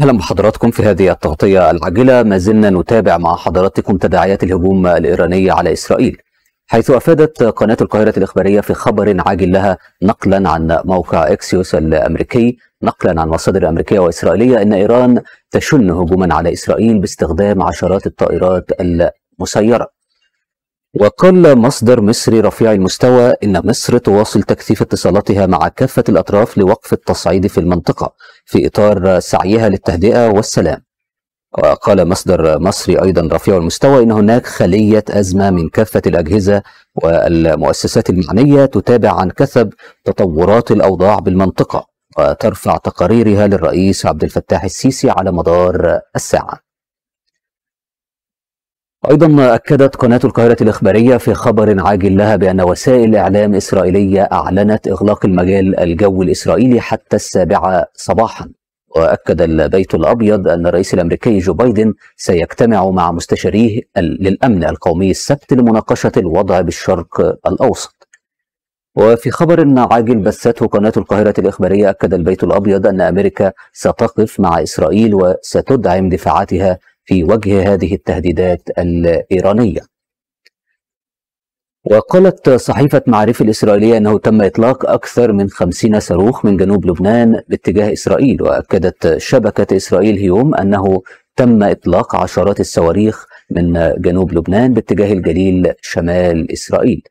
اهلا بحضراتكم في هذه التغطيه العاجله ما زلنا نتابع مع حضراتكم تداعيات الهجوم الايراني على اسرائيل حيث افادت قناه القاهره الاخباريه في خبر عاجل لها نقلا عن موقع اكسيوس الامريكي نقلا عن مصادر امريكيه واسرائيليه ان ايران تشن هجوما على اسرائيل باستخدام عشرات الطائرات المسيره وقال مصدر مصري رفيع المستوى إن مصر تواصل تكثيف اتصالاتها مع كافة الأطراف لوقف التصعيد في المنطقة في إطار سعيها للتهدئة والسلام وقال مصدر مصري أيضا رفيع المستوى إن هناك خلية أزمة من كافة الأجهزة والمؤسسات المعنية تتابع عن كثب تطورات الأوضاع بالمنطقة وترفع تقاريرها للرئيس عبد الفتاح السيسي على مدار الساعه أيضا أكدت قناة القاهرة الإخبارية في خبر عاجل لها بأن وسائل إعلام إسرائيلية أعلنت إغلاق المجال الجوي الإسرائيلي حتى السابعة صباحا وأكد البيت الأبيض أن الرئيس الأمريكي جو بايدن سيجتمع مع مستشاريه للأمن القومي السبت لمناقشة الوضع بالشرق الأوسط وفي خبر عاجل بثته قناة القاهرة الإخبارية أكد البيت الأبيض أن أمريكا ستقف مع إسرائيل وستدعم دفاعاتها في وجه هذه التهديدات الإيرانية وقالت صحيفة معرفة الإسرائيلية أنه تم إطلاق أكثر من خمسين صاروخ من جنوب لبنان باتجاه إسرائيل وأكدت شبكة إسرائيل هيوم أنه تم إطلاق عشرات الصواريخ من جنوب لبنان باتجاه الجليل شمال إسرائيل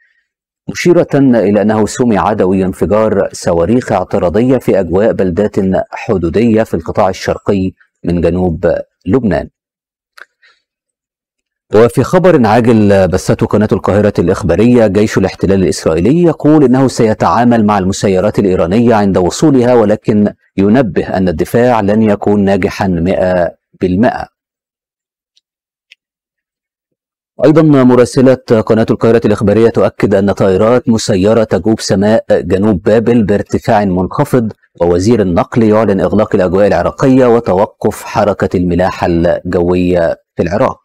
مشيرة إلى أنه سمع دوي انفجار صواريخ اعتراضية في أجواء بلدات حدودية في القطاع الشرقي من جنوب لبنان وفي خبر عاجل بثته قناة القاهرة الإخبارية جيش الاحتلال الإسرائيلي يقول إنه سيتعامل مع المسيرات الإيرانية عند وصولها ولكن ينبه أن الدفاع لن يكون ناجحا 100% أيضا مراسلة قناة القاهرة الإخبارية تؤكد أن طائرات مسيرة تجوب سماء جنوب بابل بارتفاع منخفض ووزير النقل يعلن إغلاق الأجواء العراقية وتوقف حركة الملاحة الجوية في العراق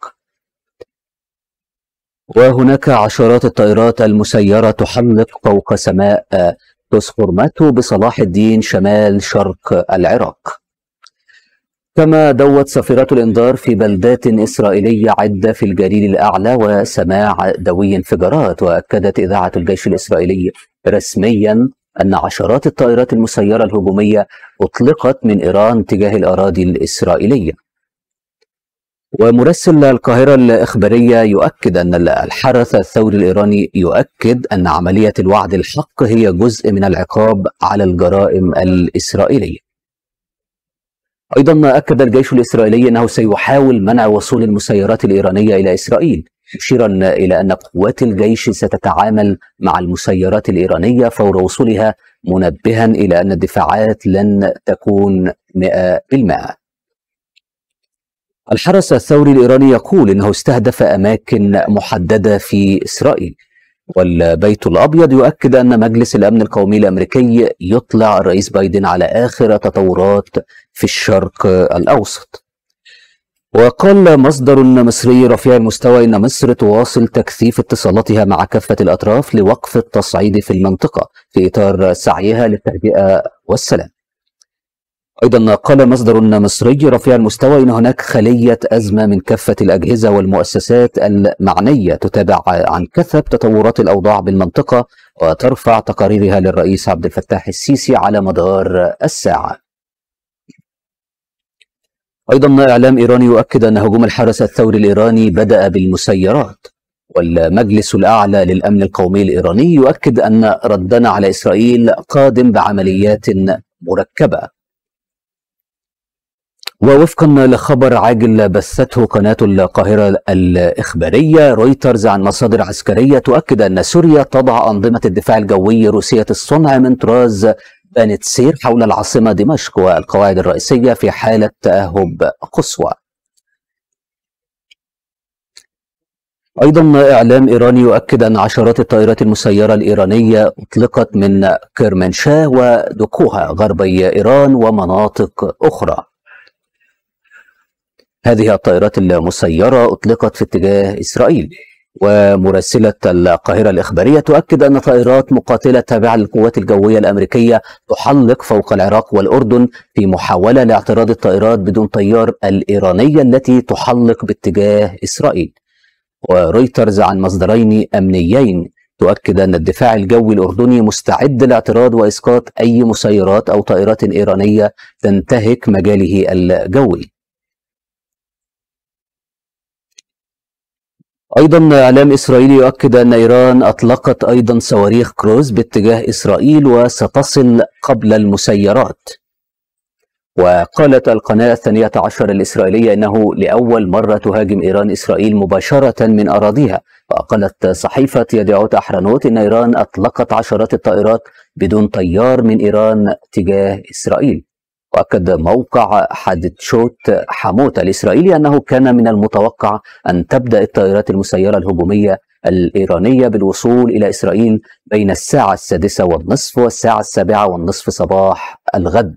وهناك عشرات الطائرات المسيرة تحلق فوق سماء ماتو بصلاح الدين شمال شرق العراق كما دوت صافرات الانذار في بلدات إسرائيلية عدة في الجليل الأعلى وسماع دوي انفجارات وأكدت إذاعة الجيش الإسرائيلي رسميا أن عشرات الطائرات المسيرة الهجومية أطلقت من إيران تجاه الأراضي الإسرائيلية ومراسل القاهرة الإخبارية يؤكد أن الحرس الثوري الإيراني يؤكد أن عملية الوعد الحق هي جزء من العقاب على الجرائم الإسرائيلية أيضا أكد الجيش الإسرائيلي أنه سيحاول منع وصول المسيرات الإيرانية إلى إسرائيل مشيرا إلى أن قوات الجيش ستتعامل مع المسيرات الإيرانية فور وصولها منبها إلى أن الدفاعات لن تكون 100% الحرس الثوري الإيراني يقول إنه استهدف أماكن محددة في إسرائيل والبيت الأبيض يؤكد أن مجلس الأمن القومي الأمريكي يطلع الرئيس بايدن على آخر تطورات في الشرق الأوسط وقال مصدر مصري رفيع المستوى إن مصر تواصل تكثيف اتصالاتها مع كافة الأطراف لوقف التصعيد في المنطقة في إطار سعيها للتهدئة والسلام أيضا قال مصدر مصري رفيع المستوى إن هناك خلية أزمة من كافة الأجهزة والمؤسسات المعنية تتابع عن كثب تطورات الأوضاع بالمنطقة وترفع تقاريرها للرئيس عبد الفتاح السيسي على مدار الساعة أيضا إعلام إيراني يؤكد أن هجوم الحرس الثوري الإيراني بدأ بالمسيرات والمجلس الأعلى للأمن القومي الإيراني يؤكد أن ردنا على إسرائيل قادم بعمليات مركبة ووفقا لخبر عاجل بثته قناة القاهرة الإخبارية رويترز عن مصادر عسكرية تؤكد أن سوريا تضع أنظمة الدفاع الجوي روسية الصنع من طراز بانتسير حول العاصمة دمشق والقواعد الرئيسية في حالة تأهب قصوى أيضا إعلام إيراني يؤكد أن عشرات الطائرات المسيرة الإيرانية أطلقت من كرمنشاه ودكوها غربي إيران ومناطق أخرى هذه الطائرات المسيرة أطلقت في اتجاه إسرائيل ومراسلة القاهرة الإخبارية تؤكد أن طائرات مقاتلة تابعة للقوات الجوية الأمريكية تحلق فوق العراق والأردن في محاولة لاعتراض الطائرات بدون طيار الإيرانية التي تحلق باتجاه إسرائيل ورويترز عن مصدرين أمنيين تؤكد أن الدفاع الجوي الأردني مستعد لاعتراض وإسقاط أي مسيرات أو طائرات إيرانية تنتهك مجاله الجوي أيضا إعلام إسرائيلي يؤكد أن إيران أطلقت أيضا صواريخ كروز باتجاه إسرائيل وستصل قبل المسيرات وقالت القناة الثانية عشر الإسرائيلية أنه لأول مرة تهاجم إيران إسرائيل مباشرة من أراضيها وقالت صحيفة يديعوت أحرانوت أن إيران أطلقت عشرات الطائرات بدون طيار من إيران تجاه إسرائيل وأكد موقع حادتشوت حموت الإسرائيلي أنه كان من المتوقع أن تبدأ الطائرات المسيرة الهجومية الإيرانية بالوصول إلى إسرائيل بين الساعة السادسة والنصف والساعة السابعة والنصف صباح الغد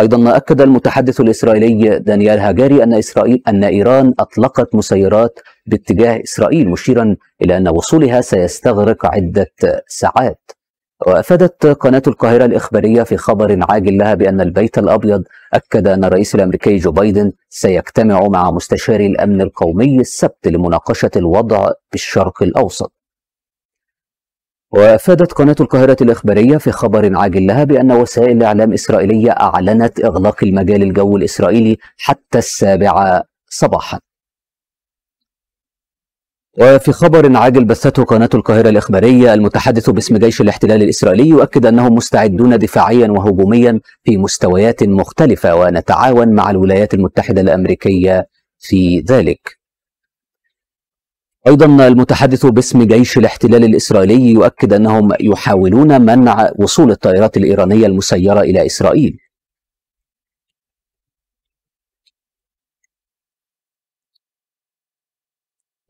أيضا أكد المتحدث الإسرائيلي دانيال هاجاري أن إسرائيل أن إيران أطلقت مسيرات باتجاه إسرائيل مشيرا إلى أن وصولها سيستغرق عدة ساعات وافادت قناه القاهره الاخباريه في خبر عاجل لها بان البيت الابيض اكد ان الرئيس الامريكي جو بايدن سيجتمع مع مستشاري الامن القومي السبت لمناقشه الوضع في الشرق الاوسط. وافادت قناه القاهره الاخباريه في خبر عاجل لها بان وسائل اعلام اسرائيليه اعلنت اغلاق المجال الجوي الاسرائيلي حتى السابعه صباحا. وفي خبر عاجل بثته قناة القاهرة الإخبارية المتحدث باسم جيش الاحتلال الإسرائيلي يؤكد أنهم مستعدون دفاعيا وهجوميا في مستويات مختلفة ونتعاون مع الولايات المتحدة الأمريكية في ذلك أيضا المتحدث باسم جيش الاحتلال الإسرائيلي يؤكد أنهم يحاولون منع وصول الطائرات الإيرانية المسيرة إلى إسرائيل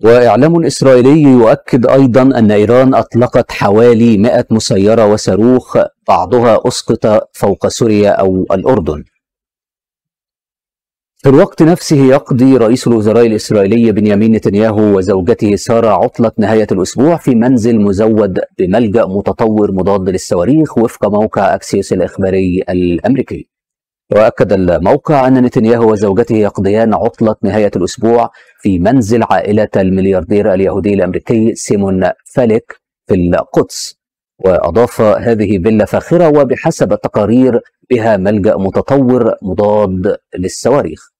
وإعلام إسرائيلي يؤكد أيضا أن إيران أطلقت حوالي 100 مسيرة وصاروخ بعضها أسقط فوق سوريا أو الأردن في الوقت نفسه يقضي رئيس الوزراء الإسرائيلي بنيامين نتنياهو وزوجته سارة عطلة نهاية الأسبوع في منزل مزود بملجأ متطور مضاد للصواريخ وفق موقع أكسيوس الإخباري الأمريكي وأكد الموقع أن نتنياهو وزوجته يقضيان عطلة نهاية الأسبوع في منزل عائلة الملياردير اليهودي الأمريكي سيمون فاليك في القدس وأضاف هذه فيلا فاخرة وبحسب التقارير بها ملجأ متطور مضاد للصواريخ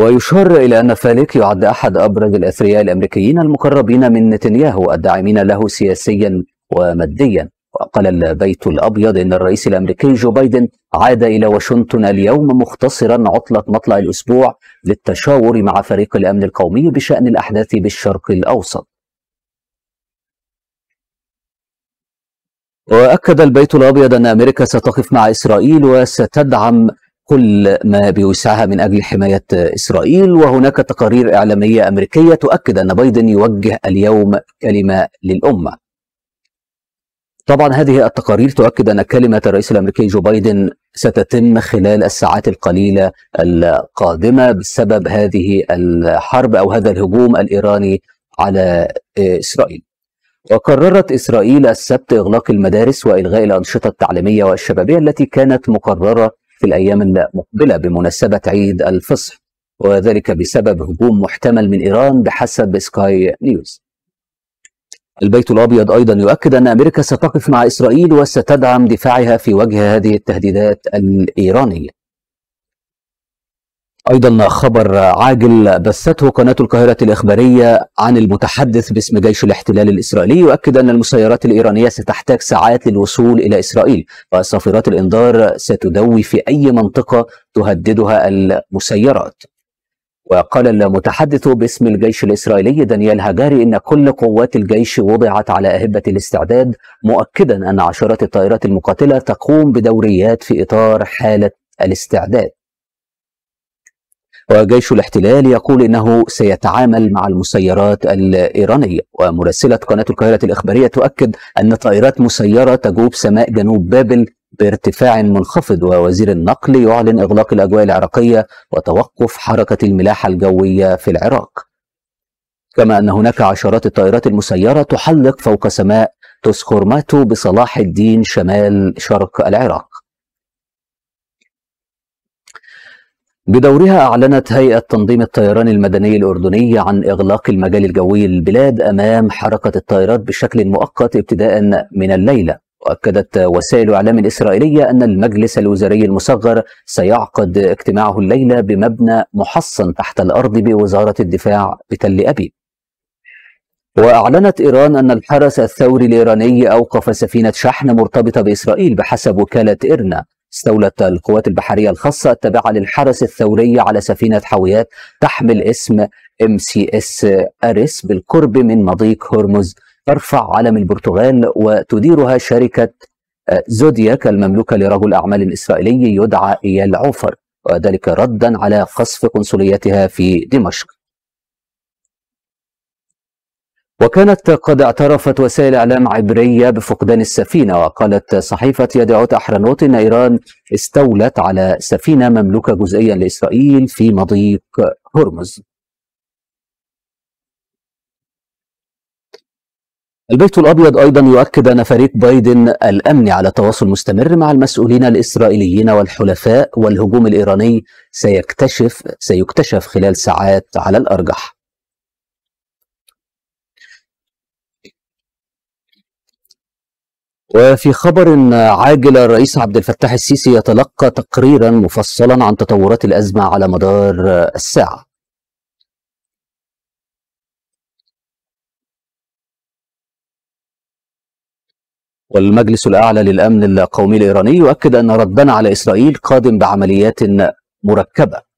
ويشار إلى أن فاليك يعد أحد أبرز الأثرياء الأمريكيين المقربين من نتنياهو الداعمين له سياسيا وماديا وقال البيت الأبيض إن الرئيس الأمريكي جو بايدن عاد إلى واشنطن اليوم مختصرا عطلة مطلع الأسبوع للتشاور مع فريق الأمن القومي بشأن الأحداث بالشرق الأوسط وأكد البيت الأبيض أن أمريكا ستقف مع إسرائيل وستدعم كل ما بوسعها من أجل حماية إسرائيل وهناك تقارير إعلامية أمريكية تؤكد أن بايدن يوجه اليوم كلمة للأمة طبعا هذه التقارير تؤكد ان كلمه الرئيس الامريكي جو بايدن ستتم خلال الساعات القليله القادمه بسبب هذه الحرب او هذا الهجوم الايراني على اسرائيل. وقررت اسرائيل السبت اغلاق المدارس والغاء الانشطه التعليميه والشبابيه التي كانت مقرره في الايام المقبله بمناسبه عيد الفصح وذلك بسبب هجوم محتمل من ايران بحسب سكاي نيوز. البيت الأبيض أيضا يؤكد أن أمريكا ستقف مع إسرائيل وستدعم دفاعها في وجه هذه التهديدات الإيرانية أيضا خبر عاجل بثته قناة القاهرة الإخبارية عن المتحدث باسم جيش الاحتلال الإسرائيلي يؤكد أن المسيرات الإيرانية ستحتاج ساعات للوصول إلى إسرائيل وصافرات الإنذار ستدوي في أي منطقة تهددها المسيرات وقال المتحدث باسم الجيش الإسرائيلي دانيال هاجاري إن كل قوات الجيش وضعت على أهبة الاستعداد مؤكدا أن عشرات الطائرات المقاتلة تقوم بدوريات في إطار حالة الاستعداد وجيش الاحتلال يقول انه سيتعامل مع المسيرات الايرانيه ومراسله قناه القاهره الاخباريه تؤكد ان طائرات مسيره تجوب سماء جنوب بابل بارتفاع منخفض ووزير النقل يعلن إغلاق الأجواء العراقية وتوقف حركة الملاحة الجوية في العراق كما أن هناك عشرات الطائرات المسيرة تحلق فوق سماء تسخرماتو بصلاح الدين شمال شرق العراق بدورها أعلنت هيئة تنظيم الطيران المدني الأردني عن إغلاق المجال الجوي للبلاد أمام حركة الطائرات بشكل مؤقت ابتداء من الليلة وأكدت وسائل الإعلام الإسرائيلية أن المجلس الوزاري المصغر سيعقد اجتماعه الليلة بمبنى محصن تحت الأرض بوزارة الدفاع بتل أبيب وأعلنت إيران أن الحرس الثوري الإيراني أوقف سفينة شحن مرتبطة بإسرائيل بحسب وكالة إرنا استولت القوات البحرية الخاصة التابعة للحرس الثوري على سفينة حاويات تحمل اسم ام سي اس أريس بالقرب من مضيق هرمز ترفع علم البرتغال وتديرها شركة آه، زودياك المملوكة لرجل أعمال إسرائيلي يدعى إيال عوفر وذلك ردا على قصف قنصليتها في دمشق وكانت قد اعترفت وسائل إعلام عبرية بفقدان السفينة وقالت صحيفة يدعوت أحرنوت أن إيران استولت على سفينة مملوكة جزئيا لإسرائيل في مضيق هرمز البيت الأبيض أيضا يؤكد أن فريق بايدن الأمني على تواصل مستمر مع المسؤولين الإسرائيليين والحلفاء والهجوم الإيراني سيكتشف سيكتشف خلال ساعات على الأرجح وفي خبر عاجل الرئيس عبد الفتاح السيسي يتلقى تقريرا مفصلا عن تطورات الأزمة على مدار الساعة والمجلس الأعلى للأمن القومي الإيراني يؤكد أن ردنا على إسرائيل قادم بعمليات مركبة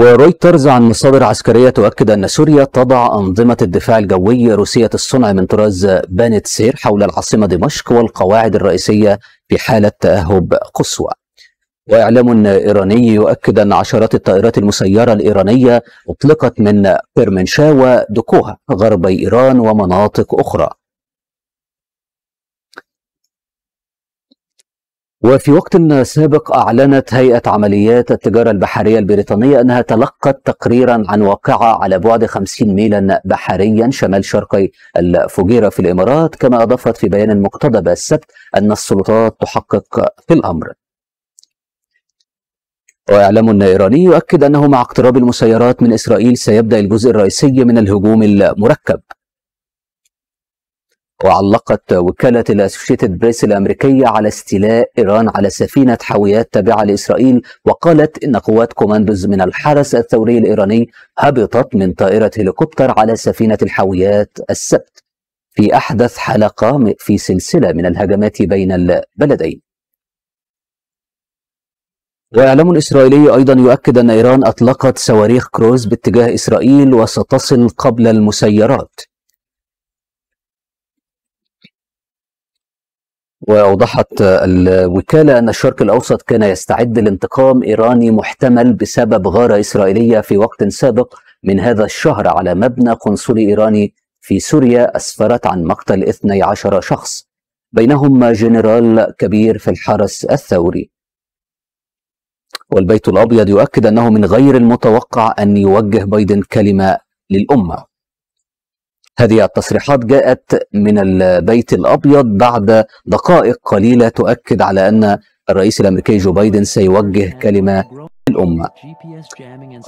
ورويترز عن مصادر عسكرية تؤكد أن سوريا تضع أنظمة الدفاع الجوي روسية الصنع من طراز بانت سير حول العاصمة دمشق والقواعد الرئيسية في حالة تأهب قصوى وإعلام إيراني يؤكد أن عشرات الطائرات المسيرة الإيرانية أطلقت من بيرمنشا ودكوها غربي إيران ومناطق أخرى وفي وقت سابق أعلنت هيئة عمليات التجارة البحرية البريطانية أنها تلقت تقريرا عن واقعة على بعد 50 ميلا بحريا شمال شرقي الفجيرة في الإمارات كما أضافت في بيان مقتضب السبت أن السلطات تحقق في الأمر وإعلام إيراني يؤكد أنه مع اقتراب المسيرات من إسرائيل سيبدأ الجزء الرئيسي من الهجوم المركب وعلقت وكالة الأسوشيتد بريس الأمريكية على استيلاء إيران على سفينة حاويات تابعة لإسرائيل وقالت إن قوات كوماندوز من الحرس الثوري الإيراني هبطت من طائرة هليكوبتر على سفينة الحاويات السبت في أحدث حلقة في سلسلة من الهجمات بين البلدين وإعلام إسرائيلي أيضا يؤكد أن إيران أطلقت صواريخ كروز باتجاه إسرائيل وستصل قبل المسيرات وأوضحت الوكالة أن الشرق الأوسط كان يستعد لانتقام إيراني محتمل بسبب غارة إسرائيلية في وقت سابق من هذا الشهر على مبنى قنصلي إيراني في سوريا أسفرت عن مقتل 12 شخص بينهم جنرال كبير في الحرس الثوري والبيت الأبيض يؤكد أنه من غير المتوقع أن يوجه بايدن كلمة للأمة هذه التصريحات جاءت من البيت الأبيض بعد دقائق قليلة تؤكد على أن الرئيس الأمريكي جو بايدن سيوجه كلمة للأمة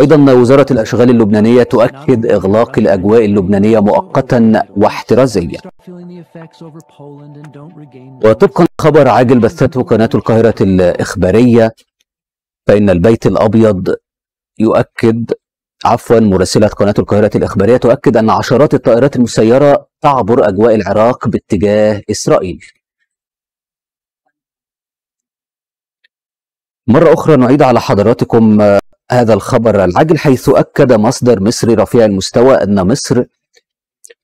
أيضا وزارة الأشغال اللبنانية تؤكد إغلاق الأجواء اللبنانية مؤقتا واحترازيا وطبقا خبر عاجل بثته قناة القاهرة الإخبارية فإن البيت الأبيض يؤكد عفوا مراسلة قناة القاهرة الإخبارية تؤكد أن عشرات الطائرات المسيرة تعبر أجواء العراق باتجاه إسرائيل مرة أخرى نعيد على حضراتكم آه، هذا الخبر العاجل حيث أكد مصدر مصري رفيع المستوى أن مصر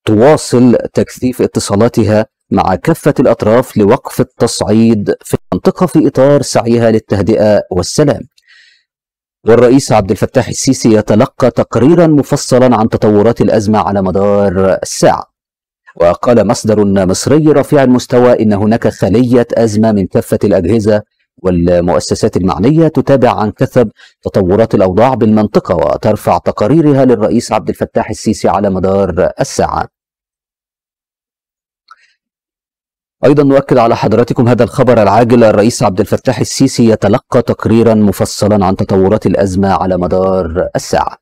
تواصل تكثيف اتصالاتها مع كافة الأطراف لوقف التصعيد في المنطقة في إطار سعيها للتهدئة والسلام والرئيس عبد الفتاح السيسي يتلقى تقريرا مفصلا عن تطورات الأزمة على مدار الساعة وقال مصدر مصري رفيع المستوى إن هناك خلية أزمة من كافة الأجهزة والمؤسسات المعنية تتابع عن كثب تطورات الأوضاع بالمنطقة وترفع تقاريرها للرئيس عبد الفتاح السيسي على مدار الساعة أيضا نؤكد على حضراتكم هذا الخبر العاجل الرئيس عبد الفتاح السيسي يتلقى تقريرا مفصلا عن تطورات الأزمة على مدار الساعة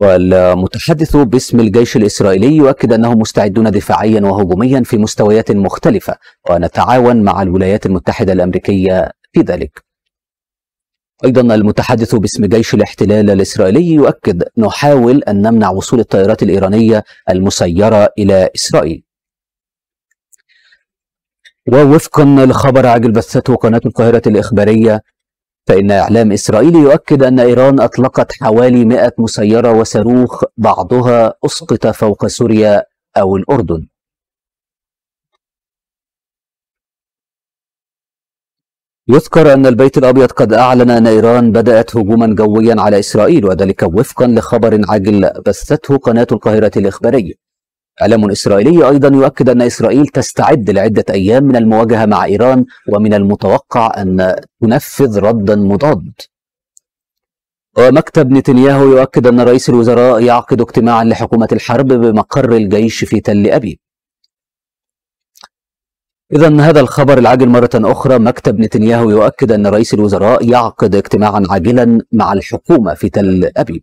والمتحدث باسم الجيش الإسرائيلي يؤكد أنهم مستعدون دفاعيا وهجوميا في مستويات مختلفة ونتعاون مع الولايات المتحدة الأمريكية في ذلك أيضا المتحدث باسم جيش الاحتلال الإسرائيلي يؤكد نحاول أن نمنع وصول الطائرات الإيرانية المسيرة إلى إسرائيل ووفقا لخبر عاجل بثته قناة القاهرة الإخبارية فإن إعلام إسرائيلي يؤكد أن إيران أطلقت حوالي 100 مسيرة وصاروخ بعضها أسقط فوق سوريا أو الأردن يذكر أن البيت الأبيض قد أعلن أن إيران بدأت هجوما جويا على إسرائيل وذلك وفقا لخبر عاجل بثته قناة القاهرة الإخبارية إعلام إسرائيلي أيضا يؤكد أن إسرائيل تستعد لعدة أيام من المواجهة مع إيران ومن المتوقع أن تنفذ ردا مضاد ومكتب نتنياهو يؤكد أن رئيس الوزراء يعقد اجتماعا لحكومة الحرب بمقر الجيش في تل أبي إذا هذا الخبر العاجل مرة أخرى مكتب نتنياهو يؤكد أن رئيس الوزراء يعقد اجتماعا عاجلا مع الحكومة في تل أبيب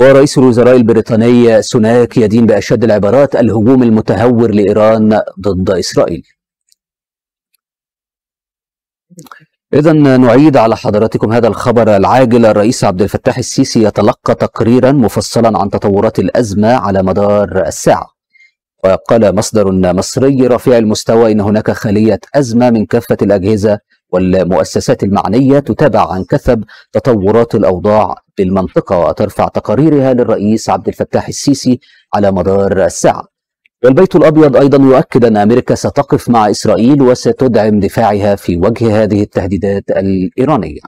ورئيس الوزراء البريطاني سوناك يدين بأشد العبارات الهجوم المتهور لإيران ضد إسرائيل إذا نعيد على حضراتكم هذا الخبر العاجل الرئيس عبد الفتاح السيسي يتلقى تقريرا مفصلا عن تطورات الأزمة على مدار الساعة وقال مصدر مصري رفيع المستوى إن هناك خلية أزمة من كافة الأجهزة والمؤسسات المعنية تتابع عن كثب تطورات الأوضاع بالمنطقة وترفع تقاريرها للرئيس عبد الفتاح السيسي على مدار الساعة والبيت الأبيض أيضا يؤكد أن أمريكا ستقف مع إسرائيل وستدعم دفاعها في وجه هذه التهديدات الإيرانية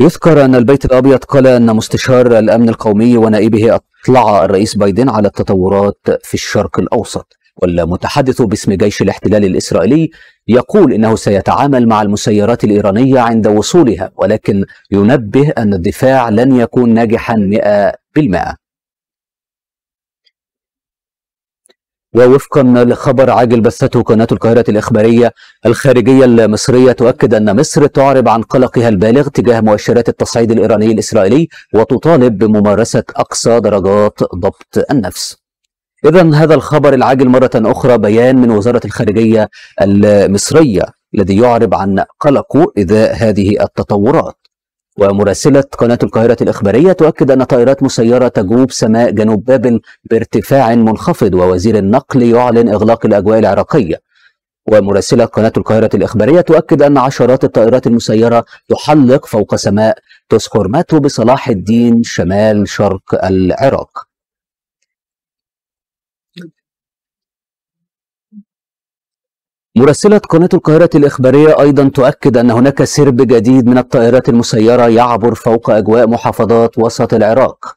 يذكر أن البيت الأبيض قال أن مستشار الأمن القومي ونائبه أطلع الرئيس بايدن على التطورات في الشرق الأوسط والمتحدث باسم جيش الاحتلال الإسرائيلي يقول إنه سيتعامل مع المسيرات الإيرانية عند وصولها ولكن ينبه أن الدفاع لن يكون ناجحا 100% ووفقا لخبر عاجل بثته قناة القاهرة الإخبارية الخارجية المصرية تؤكد أن مصر تعرب عن قلقها البالغ تجاه مؤشرات التصعيد الإيراني الإسرائيلي وتطالب بممارسة أقصى درجات ضبط النفس إذا هذا الخبر العاجل مرة أخرى بيان من وزارة الخارجية المصرية الذي يعرب عن قلقه إذا هذه التطورات ومراسلة قناة القاهرة الإخبارية تؤكد أن طائرات مسيرة تجوب سماء جنوب بابل بارتفاع منخفض ووزير النقل يعلن إغلاق الأجواء العراقية ومراسلة قناة القاهرة الإخبارية تؤكد أن عشرات الطائرات المسيرة تحلق فوق سماء تسخرماتو بصلاح الدين شمال شرق العراق مراسلة قناة القاهرة الإخبارية أيضا تؤكد أن هناك سرب جديد من الطائرات المسيرة يعبر فوق أجواء محافظات وسط العراق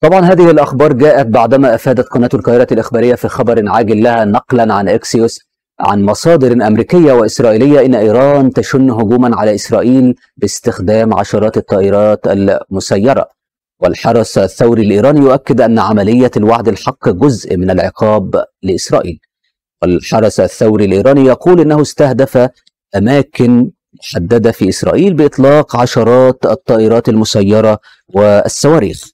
طبعا هذه الأخبار جاءت بعدما أفادت قناة القاهرة الإخبارية في خبر عاجل لها نقلا عن إكسيوس عن مصادر أمريكية وإسرائيلية إن إيران تشن هجوما على إسرائيل باستخدام عشرات الطائرات المسيرة والحرس الثوري الإيراني يؤكد أن عملية الوعد الحق جزء من العقاب لإسرائيل والحرس الثوري الإيراني يقول أنه استهدف أماكن محددة في إسرائيل بإطلاق عشرات الطائرات المسيرة والصواريخ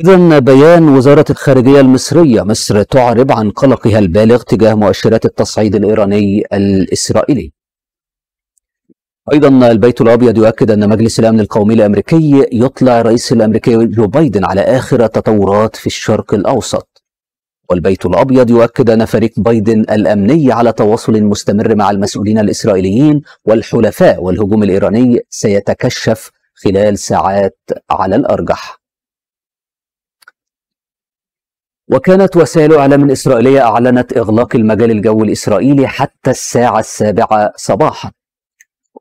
إذا بيان وزارة الخارجية المصرية مصر تعرب عن قلقها البالغ تجاه مؤشرات التصعيد الإيراني الإسرائيلي ايضا البيت الابيض يؤكد ان مجلس الامن القومي الامريكي يطلع الرئيس الامريكي جو بايدن على اخر التطورات في الشرق الاوسط والبيت الابيض يؤكد ان فريق بايدن الامني على تواصل مستمر مع المسؤولين الاسرائيليين والحلفاء والهجوم الايراني سيتكشف خلال ساعات على الارجح وكانت وسائل اعلام اسرائيليه اعلنت اغلاق المجال الجوي الاسرائيلي حتى الساعه السابعه صباحا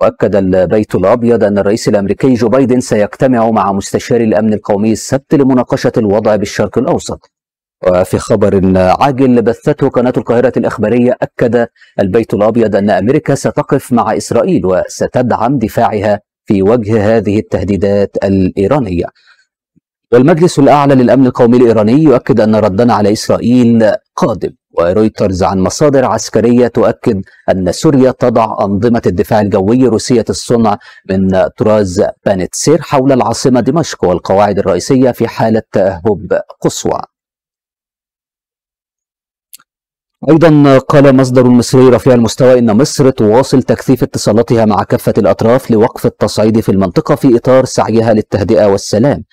وأكد البيت الأبيض أن الرئيس الأمريكي جو بايدن سيجتمع مع مستشار الأمن القومي السبت لمناقشة الوضع بالشرق الأوسط وفي خبر عاجل بثته قناة القاهرة الإخبارية أكد البيت الأبيض أن أمريكا ستقف مع إسرائيل وستدعم دفاعها في وجه هذه التهديدات الإيرانية والمجلس الأعلى للأمن القومي الإيراني يؤكد أن ردنا على إسرائيل قادم ورويترز عن مصادر عسكرية تؤكد أن سوريا تضع أنظمة الدفاع الجوي روسية الصنع من طراز بانتسير حول العاصمة دمشق والقواعد الرئيسية في حالة تأهب قصوى أيضا قال مصدر مصري رفيع المستوى إن مصر تواصل تكثيف اتصالاتها مع كافة الأطراف لوقف التصعيد في المنطقة في إطار سعيها للتهدئة والسلام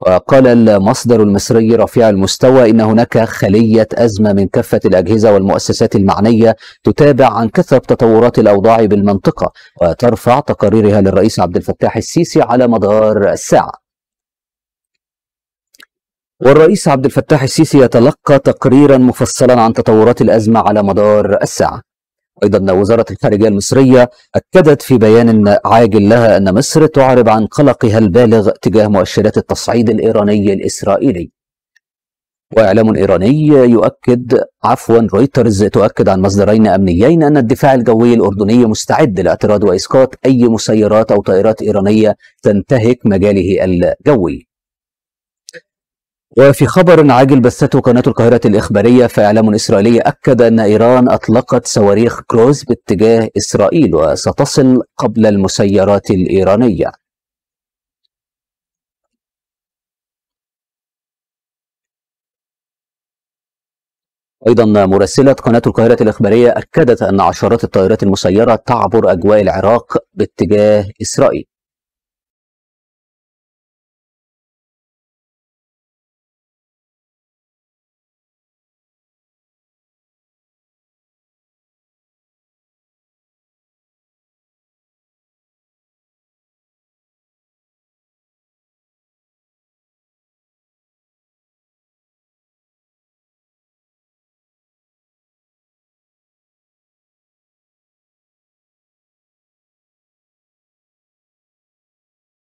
وقال المصدر المصري رفيع المستوى إن هناك خلية أزمة من كافة الأجهزة والمؤسسات المعنية تتابع عن كثب تطورات الأوضاع بالمنطقة وترفع تقاريرها للرئيس عبد الفتاح السيسي على مدار الساعة والرئيس عبد الفتاح السيسي يتلقى تقريرا مفصلا عن تطورات الأزمة على مدار الساعة أيضا وزارة الخارجية المصرية أكدت في بيان عاجل لها أن مصر تعرب عن قلقها البالغ تجاه مؤشرات التصعيد الإيراني الإسرائيلي وإعلام إيراني يؤكد عفوا رويترز تؤكد عن مصدرين أمنيين أن الدفاع الجوي الأردني مستعد لاعتراض وإسقاط أي مسيرات أو طائرات إيرانية تنتهك مجاله الجوي وفي خبر عاجل بثته قناة القاهرة الإخبارية فإعلام إسرائيلي أكد أن إيران أطلقت صواريخ كروز باتجاه إسرائيل وستصل قبل المسيرات الإيرانية أيضا مراسلة قناة القاهرة الإخبارية أكدت أن عشرات الطائرات المسيرة تعبر أجواء العراق باتجاه إسرائيل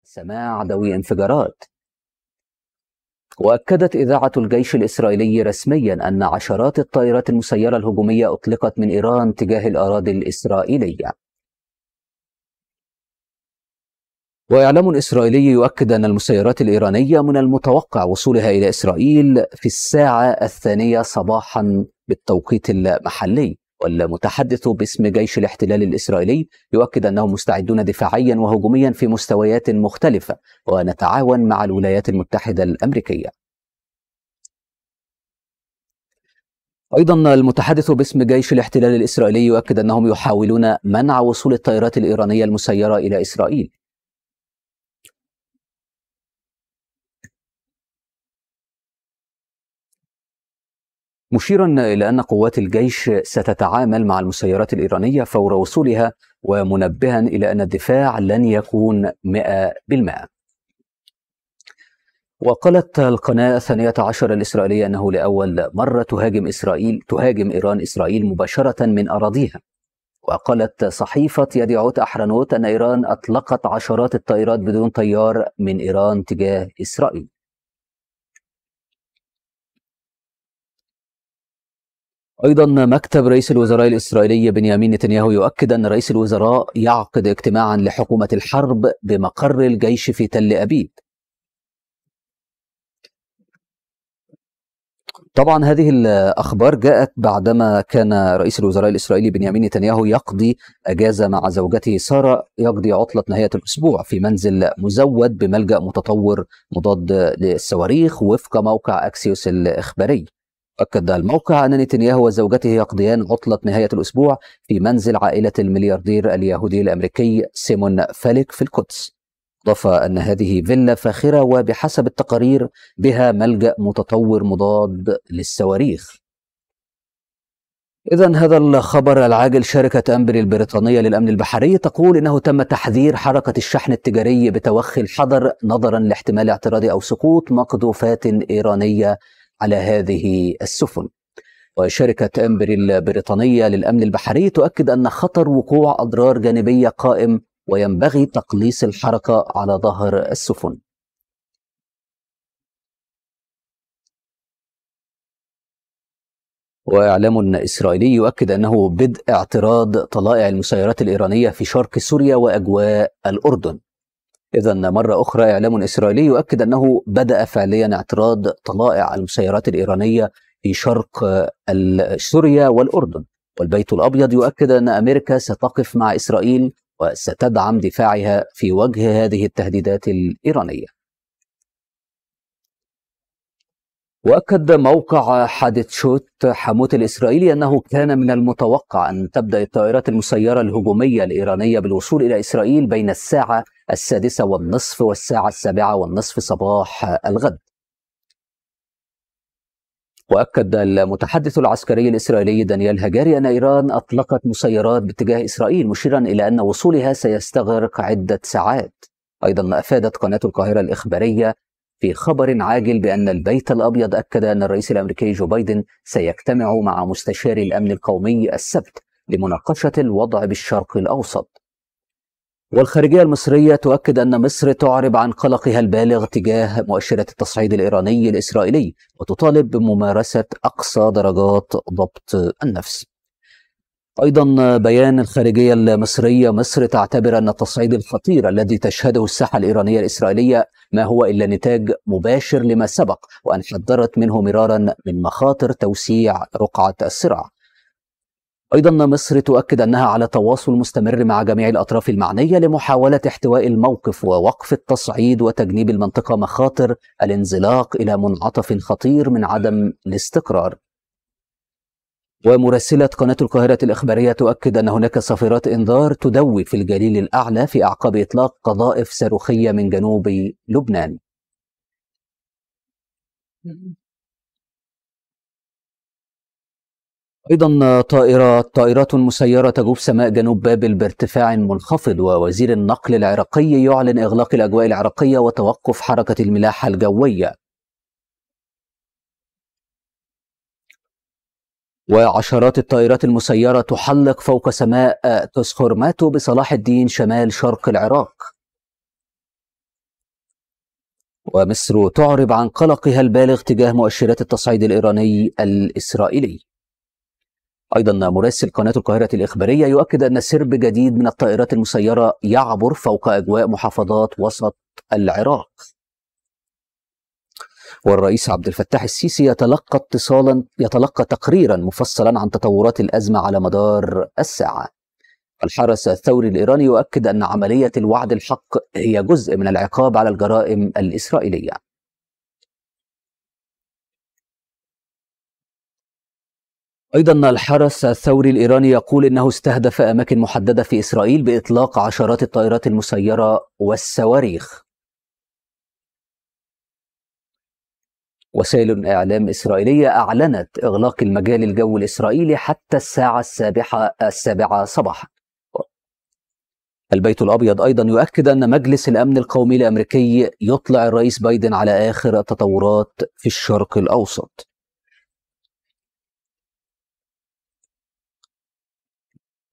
سماع ذوي انفجارات وأكدت إذاعة الجيش الإسرائيلي رسميا أن عشرات الطائرات المسيرة الهجومية أطلقت من إيران تجاه الأراضي الإسرائيلية وإعلام إسرائيلي يؤكد أن المسيرات الإيرانية من المتوقع وصولها إلى إسرائيل في الساعة الثانية صباحا بالتوقيت المحلي والمتحدث باسم جيش الاحتلال الاسرائيلي يؤكد انهم مستعدون دفاعيا وهجوميا في مستويات مختلفه ونتعاون مع الولايات المتحده الامريكيه. ايضا المتحدث باسم جيش الاحتلال الاسرائيلي يؤكد انهم يحاولون منع وصول الطائرات الايرانيه المسيره الى اسرائيل مشيرا إلى أن قوات الجيش ستتعامل مع المسيرات الإيرانية فور وصولها ومنبها إلى أن الدفاع لن يكون 100% وقالت القناة الثانية عشر الإسرائيلية أنه لأول مرة تهاجم إسرائيل تهاجم إيران إسرائيل مباشرة من أراضيها وقالت صحيفة يديعوت أحرنوت أن إيران أطلقت عشرات الطائرات بدون طيار من إيران تجاه إسرائيل أيضا مكتب رئيس الوزراء الإسرائيلي بنيامين نتنياهو يؤكد أن رئيس الوزراء يعقد اجتماعا لحكومة الحرب بمقر الجيش في تل أبيب طبعا هذه الأخبار جاءت بعدما كان رئيس الوزراء الإسرائيلي بنيامين نتنياهو يقضي أجازة مع زوجته سارة يقضي عطلة نهاية الأسبوع في منزل مزود بملجأ متطور مضاد للصواريخ وفق موقع أكسيوس الإخباري أكد الموقع أن نتنياهو وزوجته يقضيان عطلة نهاية الأسبوع في منزل عائلة الملياردير اليهودي الأمريكي سيمون فاليك في القدس أضاف أن هذه فيلا فاخرة وبحسب التقارير بها ملجأ متطور مضاد للصواريخ إذا هذا الخبر العاجل شركة أمبري البريطانية للأمن البحري تقول إنه تم تحذير حركة الشحن التجاري بتوخي الحظر نظرا لاحتمال اعتراض أو سقوط مقذوفات إيرانية على هذه السفن وشركة أمبري البريطانية للأمن البحري تؤكد أن خطر وقوع أضرار جانبية قائم وينبغي تقليص الحركة على ظهر السفن وإعلام إسرائيلي يؤكد أنه بدء اعتراض طلائع المسيرات الإيرانية في شرق سوريا وأجواء الأردن إذا مرة أخرى إعلام إسرائيلي يؤكد أنه بدأ فعليا اعتراض طلائع المسيرات الإيرانية في شرق سوريا والأردن والبيت الأبيض يؤكد أن أمريكا ستقف مع إسرائيل وستدعم دفاعها في وجه هذه التهديدات الإيرانية وأكد موقع حادتشوت حموت الإسرائيلي أنه كان من المتوقع أن تبدأ الطائرات المسيرة الهجومية الإيرانية بالوصول إلى إسرائيل بين الساعة السادسة والنصف والساعة السابعة والنصف صباح الغد وأكد المتحدث العسكري الإسرائيلي دانيال هجاري أن إيران أطلقت مسيرات باتجاه إسرائيل مشيرا إلى أن وصولها سيستغرق عدة ساعات أيضا أفادت قناة القاهرة الإخبارية في خبر عاجل بأن البيت الأبيض أكد أن الرئيس الأمريكي جو بايدن سيجتمع مع مستشار الأمن القومي السبت لمناقشة الوضع بالشرق الأوسط والخارجية المصرية تؤكد أن مصر تعرب عن قلقها البالغ تجاه مؤشرات التصعيد الإيراني الإسرائيلي وتطالب بممارسة أقصى درجات ضبط النفس أيضا بيان الخارجية المصرية مصر تعتبر أن التصعيد الخطير الذي تشهده الساحة الإيرانية الإسرائيلية ما هو إلا نتاج مباشر لما سبق وأن حذرت منه مرارا من مخاطر توسيع رقعة الصراع أيضا مصر تؤكد أنها على تواصل مستمر مع جميع الأطراف المعنية لمحاولة احتواء الموقف ووقف التصعيد وتجنيب المنطقة مخاطر الانزلاق إلى منعطف خطير من عدم الاستقرار. ومراسلة قناة القاهرة الإخبارية تؤكد أن هناك صافرات إنذار تدوي في الجليل الأعلى في أعقاب إطلاق قذائف صاروخية من جنوب لبنان. أيضا طائرات طائرات مسيرة تجوب سماء جنوب بابل بارتفاع منخفض ووزير النقل العراقي يعلن إغلاق الأجواء العراقية وتوقف حركة الملاحة الجوية وعشرات الطائرات المسيرة تحلق فوق سماء تسخرماتو بصلاح الدين شمال شرق العراق ومصر تعرب عن قلقها البالغ تجاه مؤشرات التصعيد الإيراني الإسرائيلي أيضا مراسل قناة القاهرة الإخبارية يؤكد أن سرب جديد من الطائرات المسيرة يعبر فوق أجواء محافظات وسط العراق والرئيس عبد الفتاح السيسي يتلقى اتصالا يتلقى تقريرا مفصلا عن تطورات الأزمة على مدار الساعة الحرس الثوري الإيراني يؤكد أن عملية الوعد الحق هي جزء من العقاب على الجرائم الإسرائيلية أيضا الحرس الثوري الإيراني يقول إنه استهدف أماكن محددة في إسرائيل بإطلاق عشرات الطائرات المسيرة والصواريخ وسائل إعلام إسرائيلية أعلنت إغلاق المجال الجوي الإسرائيلي حتى الساعة السابعة, السابعة صباحا البيت الأبيض أيضا يؤكد أن مجلس الأمن القومي الأمريكي يطلع الرئيس بايدن على آخر التطورات في الشرق الأوسط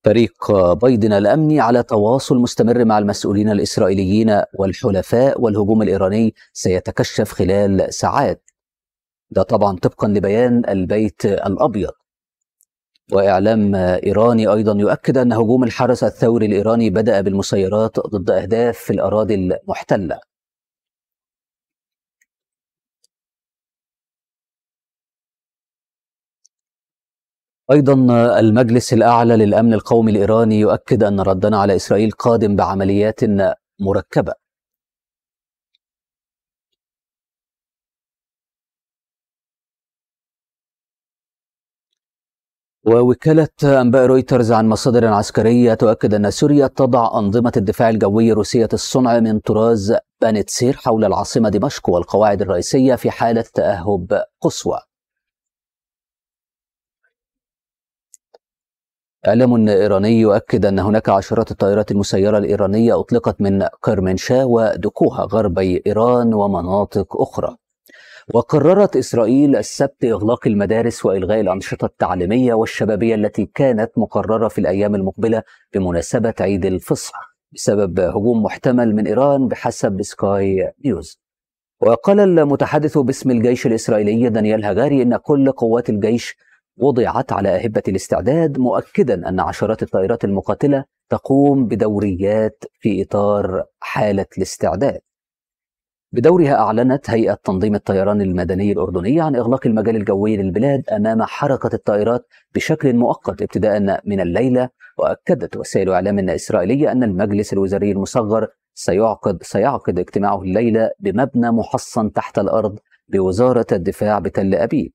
فريق بايدن الامني على تواصل مستمر مع المسؤولين الاسرائيليين والحلفاء والهجوم الايراني سيتكشف خلال ساعات. ده طبعا طبقا لبيان البيت الابيض. واعلام ايراني ايضا يؤكد ان هجوم الحرس الثوري الايراني بدا بالمسيرات ضد اهداف في الاراضي المحتله. أيضا المجلس الأعلى للأمن القومي الإيراني يؤكد أن ردنا على إسرائيل قادم بعمليات مركبة ووكالة أنباء رويترز عن مصادر عسكرية تؤكد أن سوريا تضع أنظمة الدفاع الجوي الروسية الصنع من طراز بانتسير حول العاصمة دمشق والقواعد الرئيسية في حالة تأهب قصوى إعلام إيراني يؤكد أن هناك عشرات الطائرات المسيرة الإيرانية أطلقت من كرمنشاه ودكوها غربي إيران ومناطق أخرى وقررت إسرائيل السبت إغلاق المدارس وإلغاء الأنشطة التعليمية والشبابية التي كانت مقررة في الأيام المقبلة بمناسبة عيد الفصح بسبب هجوم محتمل من إيران بحسب سكاي نيوز وقال المتحدث باسم الجيش الإسرائيلي دانيال هاجاري أن كل قوات الجيش وضعت على أهبة الاستعداد مؤكدا أن عشرات الطائرات المقاتلة تقوم بدوريات في إطار حالة الاستعداد بدورها أعلنت هيئة تنظيم الطيران المدني الأردنية عن إغلاق المجال الجوي للبلاد أمام حركة الطائرات بشكل مؤقت ابتداء من الليلة وأكدت وسائل إعلام إسرائيلية أن المجلس الوزاري المصغر سيعقد سيعقد اجتماعه الليلة بمبنى محصن تحت الأرض بوزارة الدفاع بتل أبيب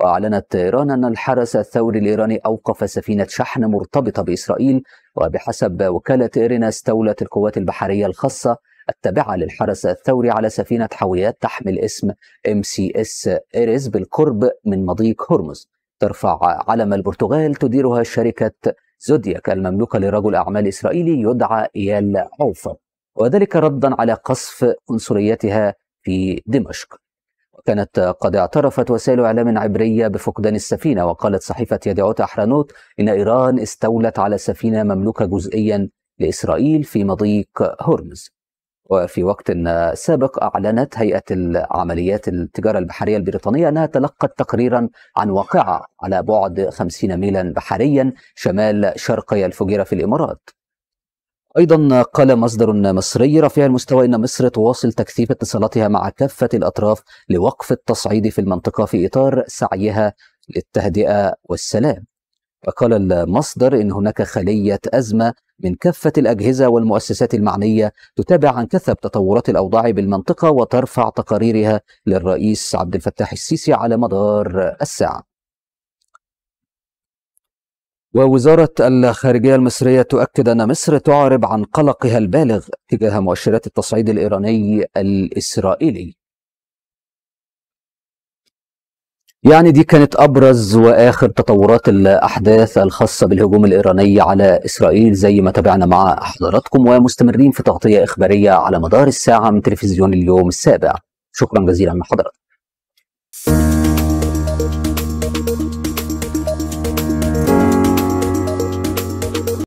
وأعلنت طهران أن الحرس الثوري الإيراني أوقف سفينة شحن مرتبطة بإسرائيل وبحسب وكالة إيرنا استولت القوات البحرية الخاصة التابعة للحرس الثوري على سفينة حاويات تحمل اسم ام سي اس إيريز بالقرب من مضيق هرمز ترفع علم البرتغال تديرها شركة زودياك المملوكة لرجل أعمال إسرائيلي يدعى إيال عوفر وذلك ردا على قصف عنصريتها في دمشق كانت قد اعترفت وسائل إعلام عبرية بفقدان السفينة وقالت صحيفة يديعوت أحرانوت إن إيران استولت على سفينة مملوكة جزئيا لإسرائيل في مضيق هرمز وفي وقت سابق أعلنت هيئة عمليات التجارة البحرية البريطانية أنها تلقت تقريرا عن واقعة على بعد 50 ميلا بحريا شمال شرقي الفجيرة في الإمارات أيضا قال مصدر مصري رفيع المستوى أن مصر تواصل تكثيف اتصالاتها مع كافة الأطراف لوقف التصعيد في المنطقة في إطار سعيها للتهدئة والسلام وقال المصدر إن هناك خلية أزمة من كافة الأجهزة والمؤسسات المعنية تتابع عن كثب تطورات الأوضاع بالمنطقة وترفع تقاريرها للرئيس عبد الفتاح السيسي على مدار الساعة ووزارة الخارجية المصرية تؤكد أن مصر تعرب عن قلقها البالغ تجاه مؤشرات التصعيد الإيراني الإسرائيلي يعني دي كانت أبرز وآخر تطورات الأحداث الخاصة بالهجوم الإيراني على إسرائيل زي ما تابعنا مع حضراتكم ومستمرين في تغطية إخبارية على مدار الساعة من تلفزيون اليوم السابع شكرا جزيلا لحضراتكم